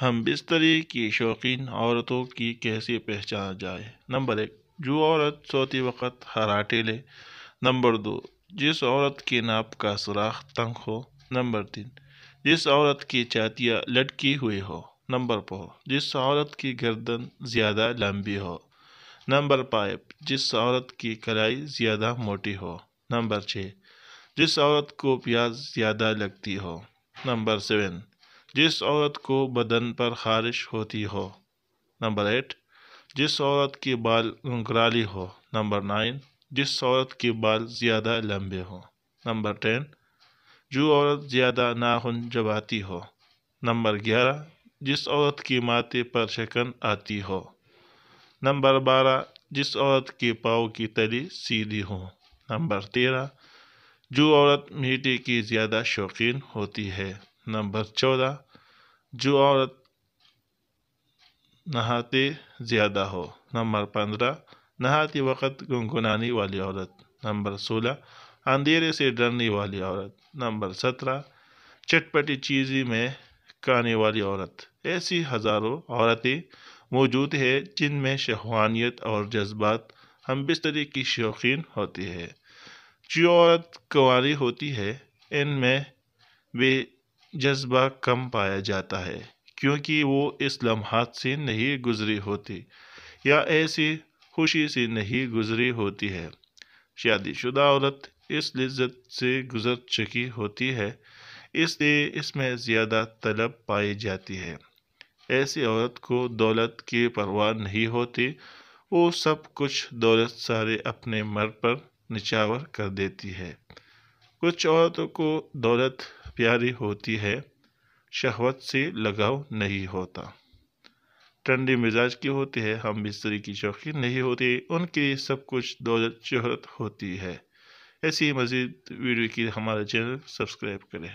हम बिस्तरी की शौकीन औरतों की कैसे पहचाना जाए नंबर एक जो औरत सोती वक़्त हराटे ले नंबर दो जिस औरत के नाप का सुराख तंग हो नंबर तीन जिस औरत की चातियाँ लटकी हुई हो नंबर फोर जिस औरत की गर्दन ज़्यादा लंबी हो नंबर फाइव जिस औरत की कलाई ज़्यादा मोटी हो नंबर छः जिस औरत को प्याज ज़्यादा लगती हो नंबर सेवन जिस औरत को बदन पर खारिश होती हो नंबर एट जिस औरत के बाल घुंघराली हो नंबर नाइन जिस औरत के बाल ज़्यादा लंबे हों नंबर टेन जो औरत ज़्यादा नाखुन जबाती हो नंबर ग्यारह जिस औरत के माथे पर शकन आती हो नंबर बारह जिस औरत के पाँव की तली सीधी हो नंबर तेरह जो औरत मीठे की ज़्यादा शौकीन होती है नंबर चौदह जो औरत नहाते ज़्यादा हो नंबर पंद्रह नहाते वक़्त गुनगुनाने वाली औरत नंबर सोलह अंधेरे से डरने वाली औरत नंबर सत्रह चटपटी चीज़ी में खाने वाली औरत ऐसी हज़ारों औरतें मौजूद है जिनमें शहवानियत और जज्बात हम बिस्तरी की शौकीन होती है जो औरत कुंवारी होती है इनमें वे जज्बा कम पाया जाता है क्योंकि वो इस लम्हात से नहीं गुजरी होती या ऐसी खुशी से नहीं गुजरी होती है शादीशुदा औरत इस लज्जत से गुजर चुकी होती है इसलिए इसमें ज़्यादा तलब पाई जाती है ऐसी औरत को दौलत की परवाह नहीं होती वो सब कुछ दौलत सारे अपने मर पर निचावर कर देती है कुछ औरतों को दौलत प्यारी होती है शहवत से लगाव नहीं होता ठंडी मिजाज की होती है हम बिस्तरी की शौकीन नहीं होती उनकी सब कुछ दौलत शहरत होती है ऐसी मज़ीद वीडियो की हमारा चैनल सब्सक्राइब करें